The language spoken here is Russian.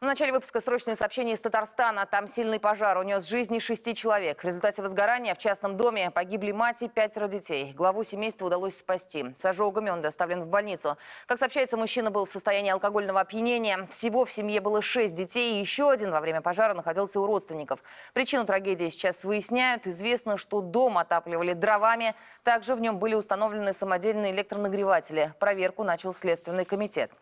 В начале выпуска срочное сообщение из Татарстана. Там сильный пожар унес жизни шести человек. В результате возгорания в частном доме погибли мать и пятеро детей. Главу семейства удалось спасти. С ожогами он доставлен в больницу. Как сообщается, мужчина был в состоянии алкогольного опьянения. Всего в семье было шесть детей. И еще один во время пожара находился у родственников. Причину трагедии сейчас выясняют. Известно, что дом отапливали дровами. Также в нем были установлены самодельные электронагреватели. Проверку начал Следственный комитет.